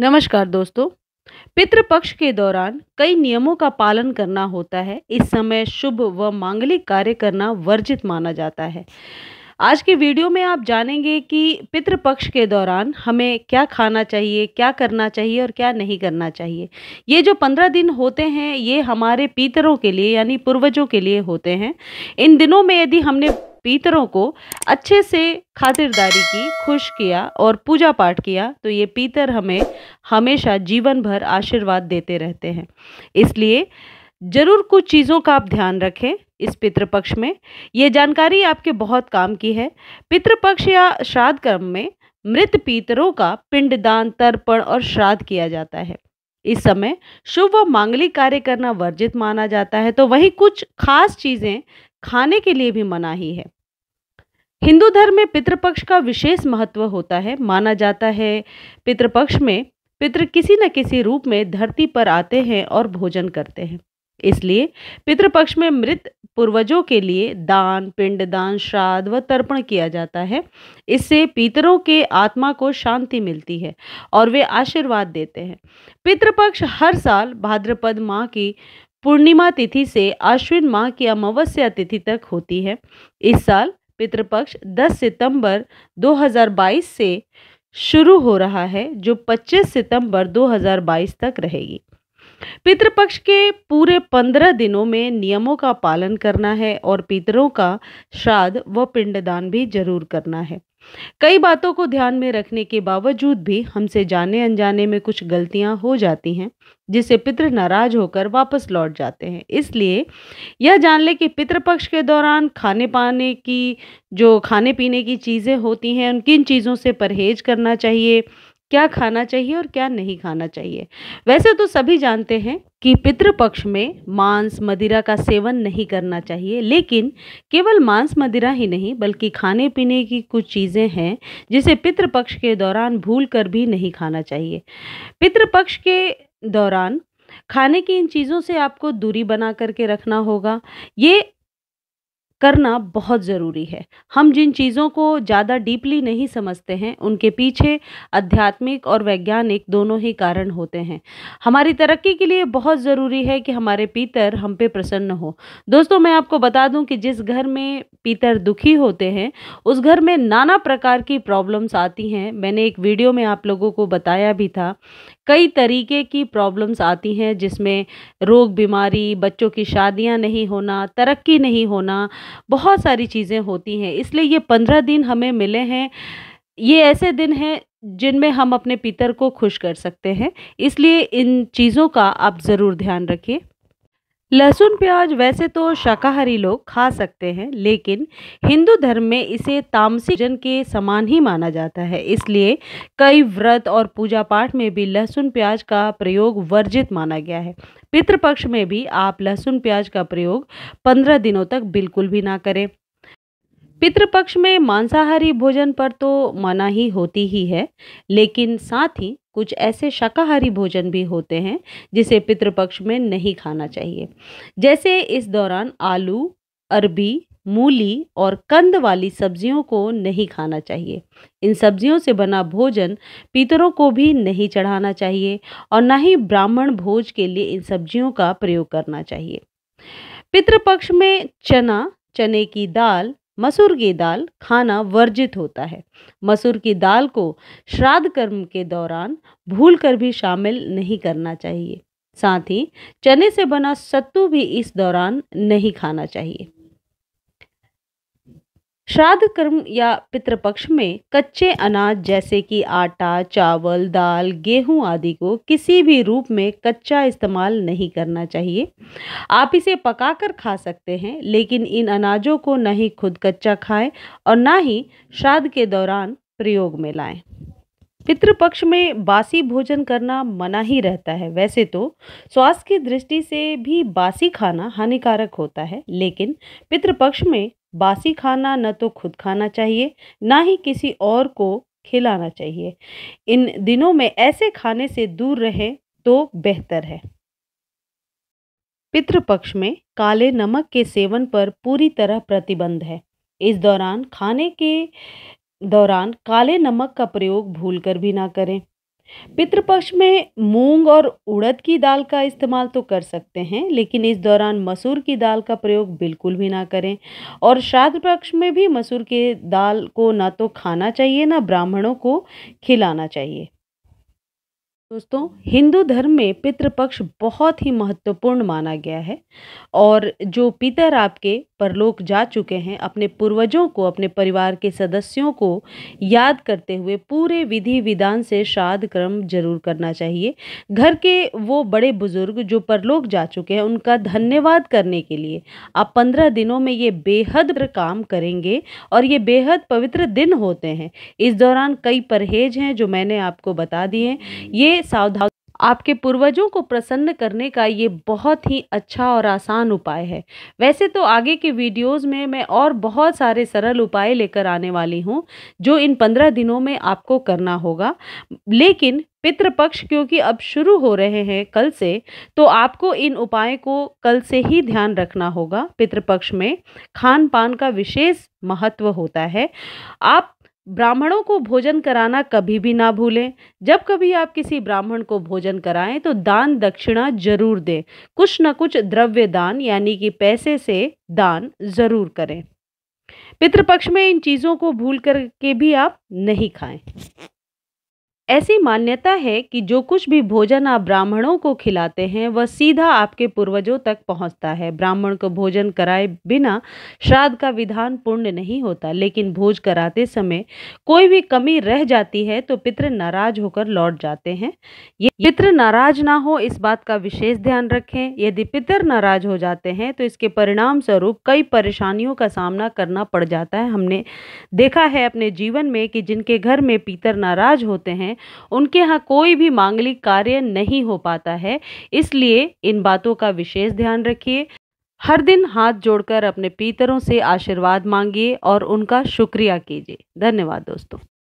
नमस्कार दोस्तों पितृपक्ष के दौरान कई नियमों का पालन करना होता है इस समय शुभ व मांगलिक कार्य करना वर्जित माना जाता है आज के वीडियो में आप जानेंगे कि पितृपक्ष के दौरान हमें क्या खाना चाहिए क्या करना चाहिए और क्या नहीं करना चाहिए ये जो पंद्रह दिन होते हैं ये हमारे पितरों के लिए यानी पूर्वजों के लिए होते हैं इन दिनों में यदि हमने पीतरों को अच्छे से खातिरदारी की खुश किया और पूजा पाठ किया तो ये पीतर हमें हमेशा जीवन भर आशीर्वाद देते रहते हैं इसलिए ज़रूर कुछ चीज़ों का आप ध्यान रखें इस पितृपक्ष में ये जानकारी आपके बहुत काम की है पितृपक्ष या श्राद्ध कर्म में मृत पितरों का पिंडदान तर्पण और श्राद्ध किया जाता है इस समय शुभ व मांगलिक कार्य करना वर्जित माना जाता है तो वहीं कुछ खास चीज़ें खाने के लिए भी मनाही है हिंदू धर्म में पितृपक्ष का विशेष महत्व होता है माना जाता है पितृपक्ष में पितृ किसी न किसी रूप में धरती पर आते हैं और भोजन करते हैं इसलिए पितृपक्ष में मृत पूर्वजों के लिए दान पिंडदान श्राद्ध व तर्पण किया जाता है इससे पितरों के आत्मा को शांति मिलती है और वे आशीर्वाद देते हैं पितृपक्ष हर साल भाद्रपद माह की पूर्णिमा तिथि से आश्विन माह की अमावस्या तिथि तक होती है इस साल पितृपक्ष 10 सितंबर 2022 से शुरू हो रहा है जो 25 सितंबर 2022 तक रहेगी पितृपक्ष के पूरे पंद्रह दिनों में नियमों का पालन करना है और पितरों का श्राद्ध व पिंडदान भी जरूर करना है कई बातों को ध्यान में रखने के बावजूद भी हमसे जाने अनजाने में कुछ गलतियां हो जाती हैं जिससे पितृ नाराज होकर वापस लौट जाते हैं इसलिए यह जान लें कि पितृपक्ष के दौरान खाने पाने की जो खाने पीने की चीज़ें होती हैं उन किन चीज़ों से परहेज करना चाहिए क्या खाना चाहिए और क्या नहीं खाना चाहिए वैसे तो सभी जानते हैं कि पितृपक्ष में मांस मदिरा का सेवन नहीं करना चाहिए लेकिन केवल मांस मदिरा ही नहीं बल्कि खाने पीने की कुछ चीज़ें हैं जिसे पितृपक्ष के दौरान भूल कर भी नहीं खाना चाहिए पितृपक्ष के दौरान खाने की इन चीज़ों से आपको दूरी बना करके रखना होगा ये करना बहुत ज़रूरी है हम जिन चीज़ों को ज़्यादा डीपली नहीं समझते हैं उनके पीछे आध्यात्मिक और वैज्ञानिक दोनों ही कारण होते हैं हमारी तरक्की के लिए बहुत ज़रूरी है कि हमारे पीतर हम पे प्रसन्न हो दोस्तों मैं आपको बता दूं कि जिस घर में पीतर दुखी होते हैं उस घर में नाना प्रकार की प्रॉब्लम्स आती हैं मैंने एक वीडियो में आप लोगों को बताया भी था कई तरीके की प्रॉब्लम्स आती हैं जिसमें रोग बीमारी बच्चों की शादियां नहीं होना तरक्की नहीं होना बहुत सारी चीज़ें होती हैं इसलिए ये पंद्रह दिन हमें मिले हैं ये ऐसे दिन हैं जिनमें हम अपने पितर को खुश कर सकते हैं इसलिए इन चीज़ों का आप ज़रूर ध्यान रखिए लहसुन प्याज वैसे तो शाकाहारी लोग खा सकते हैं लेकिन हिंदू धर्म में इसे तामसी जन के समान ही माना जाता है इसलिए कई व्रत और पूजा पाठ में भी लहसुन प्याज का प्रयोग वर्जित माना गया है पितृपक्ष में भी आप लहसुन प्याज का प्रयोग पंद्रह दिनों तक बिल्कुल भी ना करें पितृपक्ष में मांसाहारी भोजन पर तो मना ही होती ही है लेकिन साथ ही कुछ ऐसे शाकाहारी भोजन भी होते हैं जिसे पितृपक्ष में नहीं खाना चाहिए जैसे इस दौरान आलू अरबी मूली और कंद वाली सब्जियों को नहीं खाना चाहिए इन सब्जियों से बना भोजन पितरों को भी नहीं चढ़ाना चाहिए और ना ही ब्राह्मण भोज के लिए इन सब्जियों का प्रयोग करना चाहिए पितृपक्ष में चना चने की दाल मसूर की दाल खाना वर्जित होता है मसूर की दाल को श्राद्ध कर्म के दौरान भूल कर भी शामिल नहीं करना चाहिए साथ ही चने से बना सत्तू भी इस दौरान नहीं खाना चाहिए श्राद्ध कर्म या पितृपक्ष में कच्चे अनाज जैसे कि आटा चावल दाल गेहूं आदि को किसी भी रूप में कच्चा इस्तेमाल नहीं करना चाहिए आप इसे पकाकर खा सकते हैं लेकिन इन अनाजों को न ही खुद कच्चा खाएं और ना ही श्राद्ध के दौरान प्रयोग में लाएं पितृपक्ष में बासी भोजन करना मना ही रहता है वैसे तो स्वास्थ्य की दृष्टि से भी बासी खाना हानिकारक होता है लेकिन पितृपक्ष में बासी खाना न तो खुद खाना चाहिए ना ही किसी और को खिलाना चाहिए इन दिनों में ऐसे खाने से दूर रहें तो बेहतर है पितृपक्ष में काले नमक के सेवन पर पूरी तरह प्रतिबंध है इस दौरान खाने के दौरान काले नमक का प्रयोग भूल कर भी ना करें पितृपक्ष में मूंग और उड़द की दाल का इस्तेमाल तो कर सकते हैं लेकिन इस दौरान मसूर की दाल का प्रयोग बिल्कुल भी ना करें और श्राद्ध पक्ष में भी मसूर के दाल को ना तो खाना चाहिए ना ब्राह्मणों को खिलाना चाहिए दोस्तों हिंदू धर्म में पितृपक्ष बहुत ही महत्वपूर्ण माना गया है और जो पितर आपके परलोक जा चुके हैं अपने पूर्वजों को अपने परिवार के सदस्यों को याद करते हुए पूरे विधि विधान से श्राद्ध क्रम जरूर करना चाहिए घर के वो बड़े बुजुर्ग जो परलोक जा चुके हैं उनका धन्यवाद करने के लिए आप पंद्रह दिनों में ये बेहद काम करेंगे और ये बेहद पवित्र दिन होते हैं इस दौरान कई परहेज हैं जो मैंने आपको बता दिए ये सावधान आपके पूर्वजों को प्रसन्न करने का ये बहुत ही अच्छा और आसान उपाय है वैसे तो आगे के वीडियोस में मैं और बहुत सारे सरल उपाय लेकर आने वाली हूँ जो इन पंद्रह दिनों में आपको करना होगा लेकिन पितृपक्ष क्योंकि अब शुरू हो रहे हैं कल से तो आपको इन उपाय को कल से ही ध्यान रखना होगा पितृपक्ष में खान पान का विशेष महत्व होता है आप ब्राह्मणों को भोजन कराना कभी भी ना भूलें जब कभी आप किसी ब्राह्मण को भोजन कराएं तो दान दक्षिणा जरूर दें कुछ न कुछ द्रव्य दान यानी कि पैसे से दान जरूर करें पितृपक्ष में इन चीज़ों को भूल कर के भी आप नहीं खाएं ऐसी मान्यता है कि जो कुछ भी भोजन आप ब्राह्मणों को खिलाते हैं वह सीधा आपके पूर्वजों तक पहुंचता है ब्राह्मण को भोजन कराए बिना श्राद्ध का विधान पूर्ण नहीं होता लेकिन भोज कराते समय कोई भी कमी रह जाती है तो पितृ नाराज होकर लौट जाते हैं ये पितृ नाराज ना हो इस बात का विशेष ध्यान रखें यदि पितर नाराज हो जाते हैं तो इसके परिणाम स्वरूप कई परेशानियों का सामना करना पड़ जाता है हमने देखा है अपने जीवन में कि जिनके घर में पितर नाराज होते हैं उनके यहाँ कोई भी मांगलिक कार्य नहीं हो पाता है इसलिए इन बातों का विशेष ध्यान रखिए हर दिन हाथ जोड़कर अपने पितरों से आशीर्वाद मांगिए और उनका शुक्रिया कीजिए धन्यवाद दोस्तों